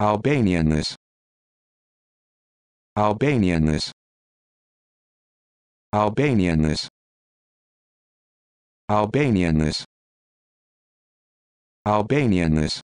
Albanianness Albanianness Albanianness Albanianness Albanianness